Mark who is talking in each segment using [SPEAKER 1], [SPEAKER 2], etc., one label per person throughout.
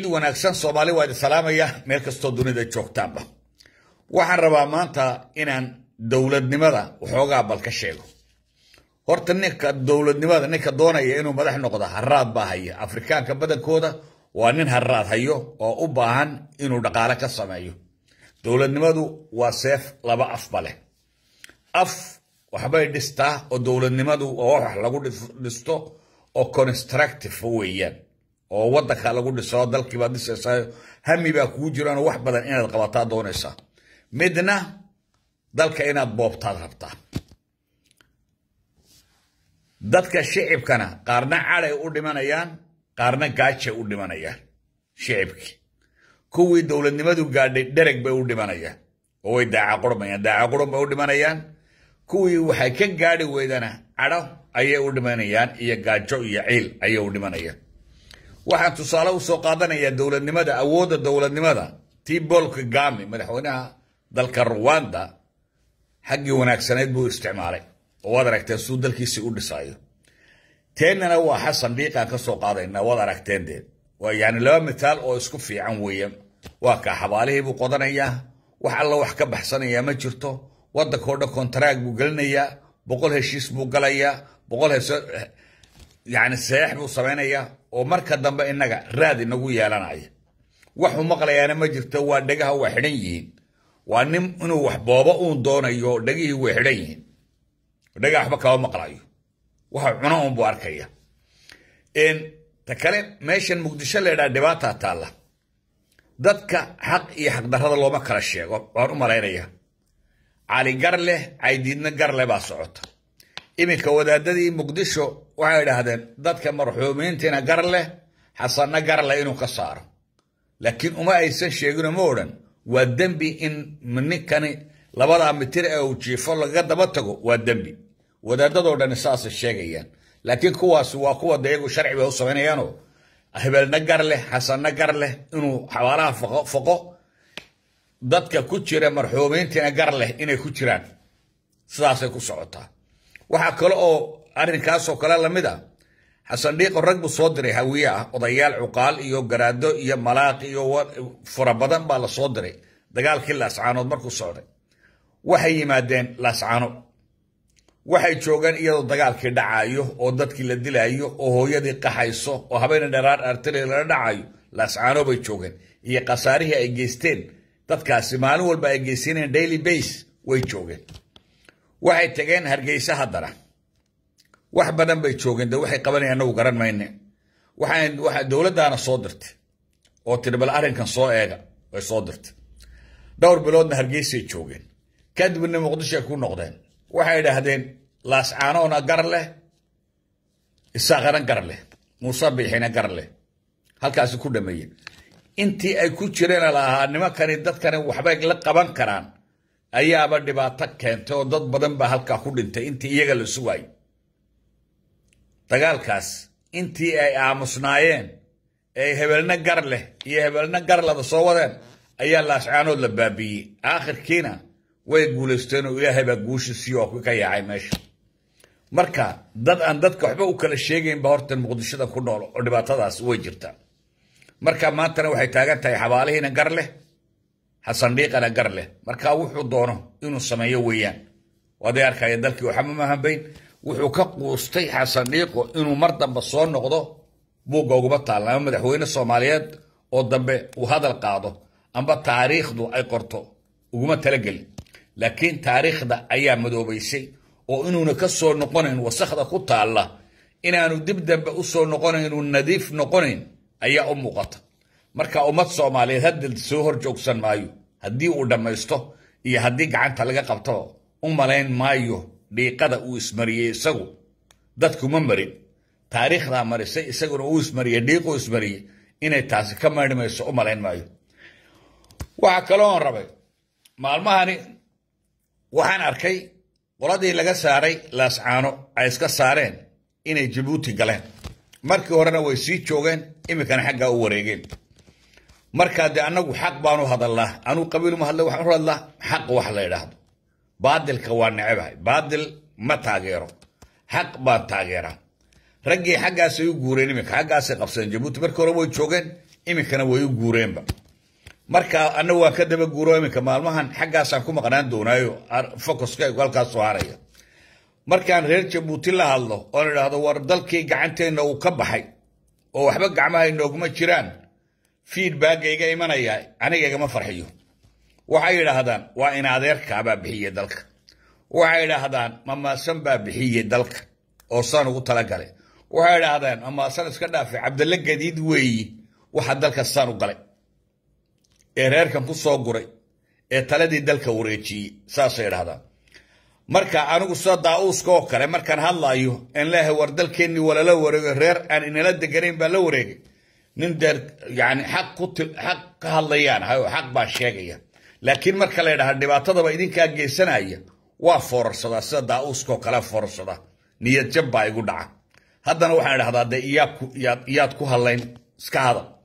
[SPEAKER 1] وأنا أقول Somali وأنا Salami وأنا أقول لك أنا أقول لك أنا أقول لك أنا أقول لك أنا أقول لك أنا أقول لك أنا أقول لك أنا أقول لك أنا أقول لك أنا أقول لك أنا أقول لك أنا أقول لك أنا أقول لك أنا أقول لك أنا أقول لك أنا أقول لك أنا أقول لك أنا أقول لك أنا oo wadanka lagu dhiso dalkii baad dhisaysaa hami baa kugu jiraan wax badan inaad qabataa doonaysaa midna dalka inaad boobtaad rabtaa dadka shicibkana qaarna caday u dhimanayaan qaarna gaajay u dhimanayaan shicibkii kuwii dowladnimadu gaadhay dhereg bay u dhimanayaan oo way daacaqurmayaan daacaqurun bay u dhimanayaan kuwii waxay ka gaadhi weydana cadho ayay u dhimanayaan iyo gaajo iyo ciil ayay u dhimanayaan waxaan tusaale usoo qaadanayaa dowladnimada awoodda dowladnimada tii bool kagame madaxweynaha dalka ruwanda xaggii wanaagsaneyd buu isticmaalay oo waad aragteen siduu dalkiisii u dhisaayo teennana waa xasan dhiiqaan ka soo qaadaynaa waad aragteendeed waa yani laba mitaal oo isku fiican weeye waa kaa xabaalihii buu qodanayaa wax alla wax ka baxsanayaa ma jirto waddanka oo dhan kontaraag buu gelinayaa boqol heshiis buu galayaa boqol يعني saxiix buu samaynayaa oo marka dambe innaga raad inagu yeelanaya waxuu maqlayaana ma jirto waa dhegaha waa xidhan yihiin waa nin inuu wax booba uun doonayo dhegihii way xidhan yihiin dhega waxba kama maqlayo waxa cuno uun buu arkaya ta kale meeshan muqdisho leedhaa dhibaataa taalla dadka xaq iyo xaqdarrada looma kala sheego waan u malaynaya cali garleh caydiidna garle baa socota iminka wadaadadii muqdisho waxay yidhaahdeen dadka marxuumiintiina gar leh xasanna gar leh inuu ka saaro laakiin uma aysan sheegino ma odhan waa dembi in ninkani labadaa mitir ee uu jiifo lagaga daba tago waa dembi wadaadadoo dhan saasay sheegayaan laakiin kuwaas waa kuwa de iyagu sharci bay u samaynayaanoo hebelna gar leh xasanna gar leh inuu xawaaraha foqo dadka ku jira marxuumiintiina gar leh inay ku jiraan sidaasay ku socotaa waxaa kale oo arrinkaasoo kale lamid a xasandhiiqo rag buu soo diray hawiye ah odayaal cuqaal iyo garaado iyo malaaq iyo fura badan baa la soo diray dagaalkii laascaanood markuu socday waxay yimaadeen laascaano waxay joogeen iyadoo dagaalkii dhacayo oo dadkii la dilaayo oo hooyadii qaxayso oo habeena dharaar artiri lala dhacayo laascaano bay joogeen iyo khasaarihii ay geysteen dadkaasi maalin walba ay geysineen daily base way joogeen waxay tageen hargeysa haddana wax badan bay joogeen de waxay qabanayaan nagu garan mayne waxaan waxa dowladdaana soo dirtay oo tidhi bal arrinkan soo eega way soo dirtay dhowr biloodna hargeysay joogeen kadibna muqdishoay ku noqdeen waxay idhaahdeen laascaanoona gar leh isaaqana gar leh muuse biixina gar leh halkaasi ku dhameeye intii ay ku jireen lahaa nimankani dadkani waxbay la qaban karaan ayaaba dhibaato keentay oo dad badan baa halkaa ku dhintay intii iyaga la sugaayay dagaalkaas intii ay aamusnaayeen ee hebelna gar leh iyo hebelna gar laba soo wadeen ayaa laascaanood la baabiiyey aakhirkiina way guulaysteen oo ilaahay baa guushi siiyo oo ka yaacay meesha marka dad aan dadka waxba u kala sheegayn ba horta muqdishada ku nool oo dhibaatadaas way jirtaa marka maantana waxay taagan tahay xabaalihiina gar leh xasandhiiqana gar leh marka wuxuu doono inuu sameeyo weeyaan waa day arkaya dalkii waxba ma hambayn wuxuu ka quustay xasan dhiiqo inuu mar dambe soo noqdo buugga uguba taalla ama madaxweyne soomaaliyeed oo dambe uu hadal qaado amba taariikhdu ay qorto uguma talagelin laakiin taariikhda ayaa madoobaysay oo inuuna ka soo noqonayn wasakhda ku taalla inaanu dib dambe u soo noqonayn inuu nadiif noqonayn ayaa u muuqata marka ummad soomaaliyeed hadda soo hor joogsan maayo haddii uu dhammaysto iyo haddii gacanta laga qabto u malayn maayo dhiiqada uu ismariyey isagu dadkuma marin taariikhdaa marisay isaguna uu ismariye dhiiquu ismariyey inay taasi ka maydhi u malayn maayo waxaa kaloon rabay maalmahani waxaan arkay qoladii laga saaray laascaano ay iska saareen inay jabuuti galeen markii horena way sii joogeen iminkana xaggaa u wareegeen markaa dee annagu xaq baanu hadalnaa anuu qabiiluma hadla waxaan u hadlaa xaq wax la idhaahdo baadilka waa necabahay baadil ma taageero xaq baa taageera raggii xaggaasay u guureen iminka xaggaasay qabsadeen jabuuti markii hore way joogeen iminkana way u guureenba marka annagu waan ka daba guuro iminka maalmahan xaggaasaan ku maqnaan doonaayo focuskaygu halkaasoo haraya markaan reer jabuuti la hadlo oon idhaahdo war dalkii gacanteenna uu ka baxay oo waxba gacmaha inooguma jiraan feedbaggayga imanaya aniga igama farxiyo waxay yidhaahdaan waa in adeerkaabaa bixiya dalka waxay yidhaahdaan mamaasan baa bixiya dalka oo saan ugu talagalay waxay yidhaahdaan mamaasan iska dhaafe cabdalla gadiid weeyi waxa dalka saan u galay ee reerkan ku soo guray ee taladii dalka wareejiyey saasay yidhaahdaan marka anigu sida daa'uuska oo kale markaan hadlayo in leeha war dalkeennii walala wareego reer aan inala deganayn baa la wareegay nin deer yani xaq ku xaq ka hadlayaan hayo xaq baa sheegaya لكن مركا لها نباتا بين كاجي سنايا و فرصة سادة اوسكو كالا فرصة نية جباي غدا هادا نو هادا هادا ياد كو هالين سكادا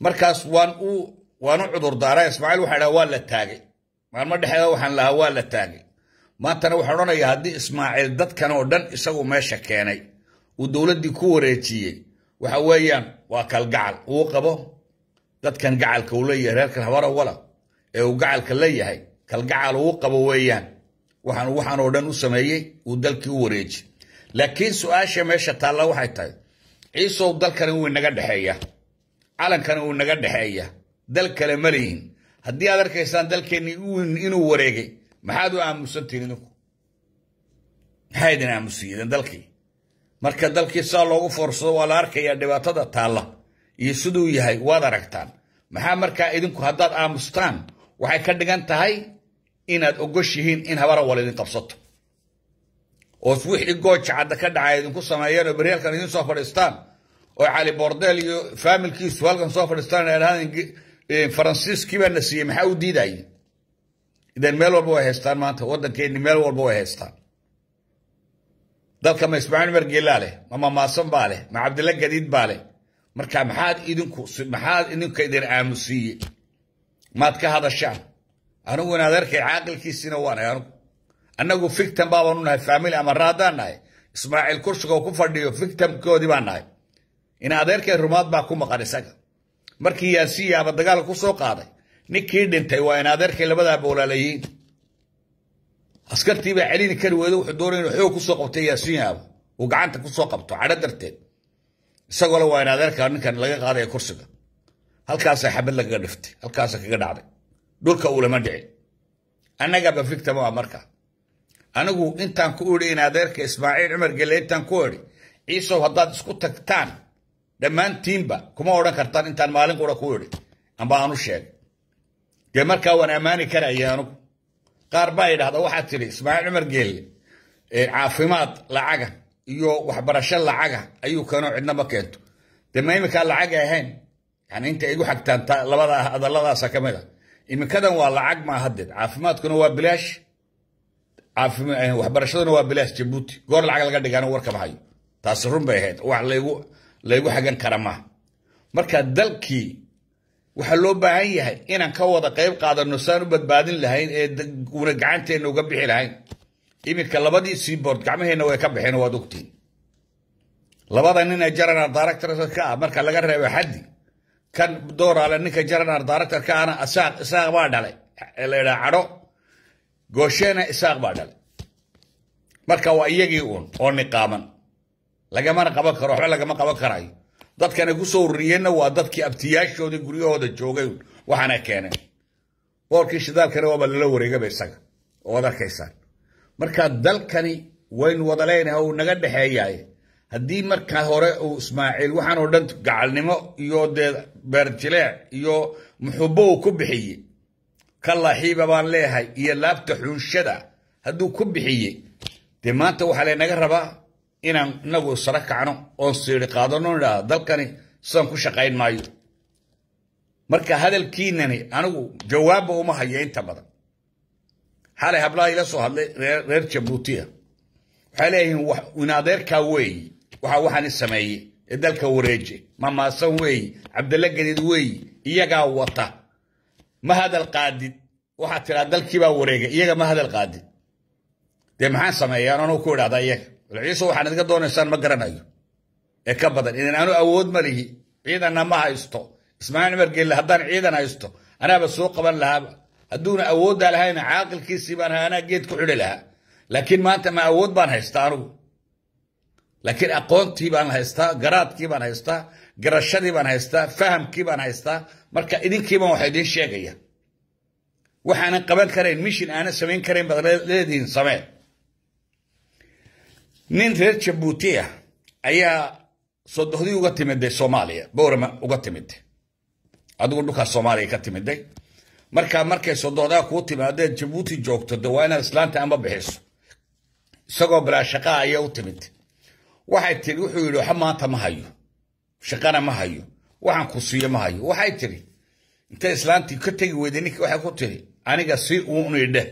[SPEAKER 1] مركاس وان او وانو عدور دارا اسماعيل وحالا والا تاجي مان مدح وحالا والا تاجي ما تنو هرونا يهدي اسماعيل دات كانو دن اسو ماشا كاني ودولة دي كوريتي وحاويا وكالقعل وقبو دات كان قعل كولي هيك هورا ولا ee uu gacalka la yahay kalgacal uu qabo weeyaan waxaan waxaan oo dhan u sameeyey uu dalkii u wareeji laakiin su-aasha meesha taalla waxay tahay ciisow dalkani wuu inaga dhexeeya calankani wuu inaga dhexeeya dal kale ma lihin haddii aad arkaysaan dalkeenni inuu wareegay maxaad u aamusan tihin idinku maxaa idin aamusiiyeen dalkii marka dalkii saa loogu foorsado waa la arkayaa dhibaatada taalla iyo siduu yahay waad aragtaan maxaa markaa idinku haddaad aamustaan waxay ka dhigan tahay inaad ogoshihiin in habara walidin qabsato oo wixii gooja cadda ka dhacay idinku sameeyeen oo baryaalkan idin soo fadhiistaan oo cali bordeel iyo faamilkiisu halkan soo fadhiistaan idhahdaan faransiiskii baa na siiyey maxaa u diidayay idan meel walba way haystaan maanta waddankeeni meel walba way haystaan dalka ma ismaaciil margeelaa leh ma mamaasan baa leh ma cabdilla gadiid baa leh marka maxaad idinku maxaad idinka idin aamusiiyey ما تك هذا الشعب أنا وانا ذرك عاقل كي سنوان يا رب أنا جو فيكتم بابا نونا في فاميلي أما رادا ناي إسماعيل كرش جو كوفر ديو فيكتم كو دي إنا ناي إن ذرك الرماد ما كوم قاري سجا مركي ياسي يا بدك على كوسو قاري نكير دين تي وانا ذرك اللي بدأ بولا لي أسكر تي بعلي نكير ويدو حدورين وحيو كوسو قبتي ياسي يا وقعانت كوسو قبتو على درتين سجا ولا وانا ذرك أنا كان لقى قاري كرش halkaasay xabadla kaga dhiftay halkaasa kaga dhacday dhulka uu lama dhicin annagaaba victima waa markaa anigu intaan ku idhi in adeerka ismaaciil cumar gelle intaan ku idhi ciisow haddaad isku tagtaan dhammaantiinba kuma odhan kartaan intaan maalin qura ku idhi amba aanu sheegay dee markaa waan ammaani karaya anigu qaar baa yidhahda waxaa tidhi ismaaciil cumar gelle caafimaad lacaga iyo waxbarasho lacaga ayuu keenoo cidna ma keento dee ma iminkaa lacaga ahayn يعني أنت إجوا حق تان لبذا هذا لبذا سكملا إما كذا ولا عق ما هدد عفمات كنا هو بلاش عفم يعني إيه، وبرشلونة هو بلاش جبوتي قار العقل قد كانوا وركب هاي تاسرون بهيت واحد ليجو ليجو حقن كرمه مركز دلكي وحلو بعيني هاي إنا كوضع قيب قادر نسان وبتبادل لهين ورجعنتي إنه قبيح لهين إما كله بدي سيبورد كامه إنه وقبيح إنه ودكتي لبذا إننا جرنا دارك ترى كا مركز لقرب حدي كان دور على نيكا جرنر داركتر كان اساق اساق با دلي الى عدو غوشينا اساق با دلي marka waa iyagii uun oo niqaaman lagamana qaban karo waxba lagama qaban karayo dadkana ku soo ururiyeenna waa dadkii abtiyaashoodii guryahooda joogay uun waxaana keeneen boorkii shidaalkana waaba lala wareegaba isaga oo ad arkaysaan marka dalkani waynu wada leenahay oo naga dhexeeyaye haddii marka hore uu ismaaciil waxaan oo dhan gacalnimo iyo dee beerjileec iyo muxubo uu ku bixiye ka laaxiiba baan leeyahay iyo laabta xuunshada hadduu ku bixiye dee maanta waxaa laynaga rabaa inaan inagu isara kacno oon siiri qaadano idhaa dalkani sidaan ku shaqayn maayo marka hadalkiinani anigu jawaabba uma hayo inta badan xalay hablaha ila soo hadlay reer jabuutiya waxay leeyihiin in adeerkaa weeye وحو حن السمايه دلك وريجي ماما سوي عبد الله جديد وي يغا وطا ما هذا القادد وحتى دلك با وريجه يغا ما هذا القادد دي ما حن سمايه انا نو كودا ضيق العيسى وحن دغه دونسان ما غرانايو اكبد ان انا اود مليه عيد انا ما هيستو اسماعيل مرجي اللي هدان عيد انا هيستو انا بسوق قبل لها هدونا اود لها هنا عاقل كيسي بان انا جيت كحل لها لكن ما انت ما اود بان هيستارو لكن أقونت كيبان هيستا قرات كيبان هيستا قرشد كيبان هيستا فهم كيبان هيستا مركا إذن كيبان وحيدين شيئا وحنا قبل كرين مشين أنا سمين كرين بغلدين سمين نين ثلاث شبوتية أيا صدوه دي وقت مدي صوماليا بورما وقت مدي أدوه لكا صوماليا قت مدي مركا مركا صدوه دا قوتي مدي جبوتي جوكت دوانا اسلام تعمى بحيسو سقو برا شقا وقت مدي waxay tiri wuxuu yidhi waxa maanta ma hayo shaqana ma hayo waxaan ku siiyo ma hayo waxay tiri intay islaantii ka tegi weyday ninka waxay ku tiri aniga si uun idhe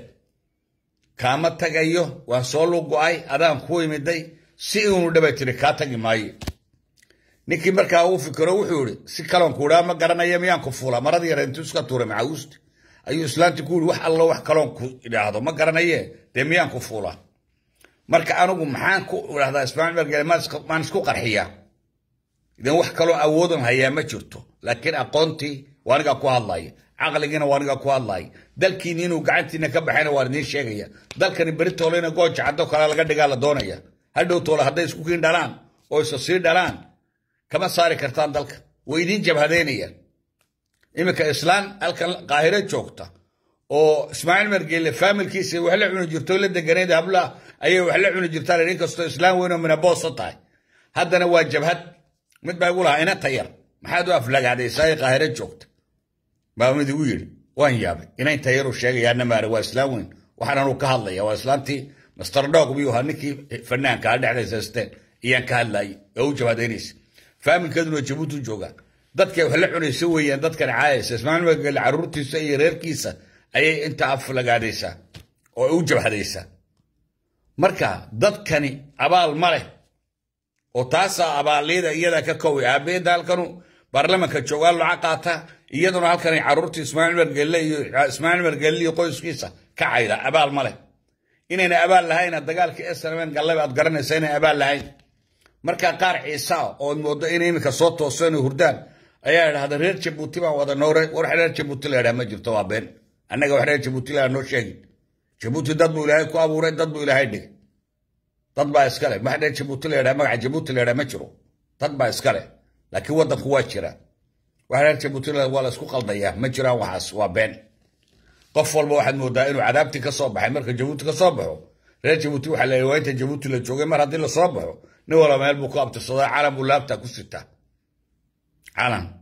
[SPEAKER 1] kaama tagayo waan soo lugo-ay adaan ku imiday si uun idhe bay tiri kaa tagi maayo ninkii markaa uu fikiro wuxuu yidhi si kaloon kuudhaa ma garanaya miyaan ku fuulaa maradii yare intuu iska tuuray macaawuusti ayuu islaantii ku yidhi wax allo wax kaloon ku idhaahdo ma garanaye dee miyaan ku fuulaa مرك أنا أقول محان ولا هذا إسبانيا مرك ما نسك ما نسكو قرحية إذا وح كلو أودن هيا ما شرتو لكن اقونتي وأنا كوا الله عقلي أنا وأنا كوا الله دل كينين وقعدت نكبر حين وارني شيء غيّا دل كني بريت ولينا قوي جعدو خلا لقى دجال دونا يا هدو طول هذا إسكو كين دلان أو إسكو سير دلان كما صار كرتان دلك ويدين جبهدين يا إما كإسلام القاهرة شوكته oo ismaaciil margeele faamilkiisa waxay la cuni jirto dowladda gareeda habla ayay wax la cuni jirtaan in kastoo islaam weyn oo minaboosa tahay haddana waa jabhad mid baa igu lahaa ina tayar maxaad u aflagaadaysaa qaahire joogta baa mid igu yidhi waan yaabay inayn tayaruu sheegayaana maara waa islaam weyn waxaananu ka hadlaya waa islaamtii master dog biyuu ahaa ninkii fanaanka a dhexdaysaysteen ayaan ka hadlayay oo u jabhadaynaysa faamilkeeduna jabuuti u joogaa dadkay wax la cunaysa weeyaan dadkan caayaysa ismaaciil margeele caruurtiisa iyo reerkiisa ayay inta aflagaadhaysaa oo u jabhadhaysaa marka dadkani abaal ma leh oo taasaa abaalliyada iyadaa ka kooway aabbeedda halkanu baarlamanka joogaa lacag qaata iyaduna halkanay carruurtii ismaaciil margelle iyo ismaaciil margelle iyo qoyskiisa ka cayda abaal ma leh inayna abaal lahayna dagaalkii srmn gallabi aad garanaysa inay abaal lahayn markaa qaar ciisaa ood moodo in iminka soo tooseen hurdaan ayaa idhahda reer jabuuti baan wada noore war reer jabuuti la yidhaha ma jirto waa been أنك وحري جبوتي لا نوشيك جبوتي دد بو إلهي كو أبوري دد بو إلهي دي تد با إسكالي ما حري جبوتي لا رمع جبوتي لا رمجرو تد با إسكالي لكن ودد خواتشرا وحري جبوتي لا والا سكو قل دياه مجرا وحاس وابين قفل بواحد مودائن وعذابتي كصوب حمرك جبوتي كصوبه ري جبوتي وحلا يوانت جبوتي لجوغي مرة دي لصوبه نورا ما يلبو قابت الصداع عالم ولابتا كستة عالم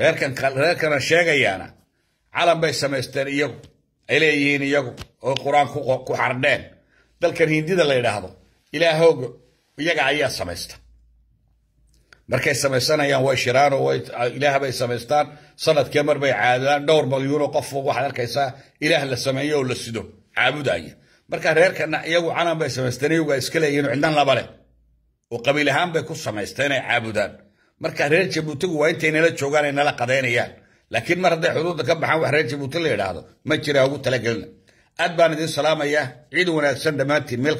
[SPEAKER 1] غير كان غير كان الشيء جايانا calan bay samaysteen iyagu ay leeyihiin iyagu oo qur-aan ku xardheen dalkan hindida la yidhaahdo ilaahooga iyaga ayaa samaysta markay samaysanayaan way shiraan oo ilaah bay samaystaan sanadkee mar bay caadaan dhowr malyuun oo qof waxaad arkaysaa ilaah la sameeyo oo la sido caabudaya marka reerkana iyagu calan bay samaysteen iyagu ay iska leeyihiin cidnan laba leh oo qabiil ahaan bay ku samaysteen ay caabudaan marka reer jabuutigu waa intaynala joogaan ay nala qadaynayaan لكن مرة حدود كم حاوة حريتي بوتلي هذا ما تشري أبو تلاقي لنا أدبان دي السلام عيد ونا سند ماتي ملك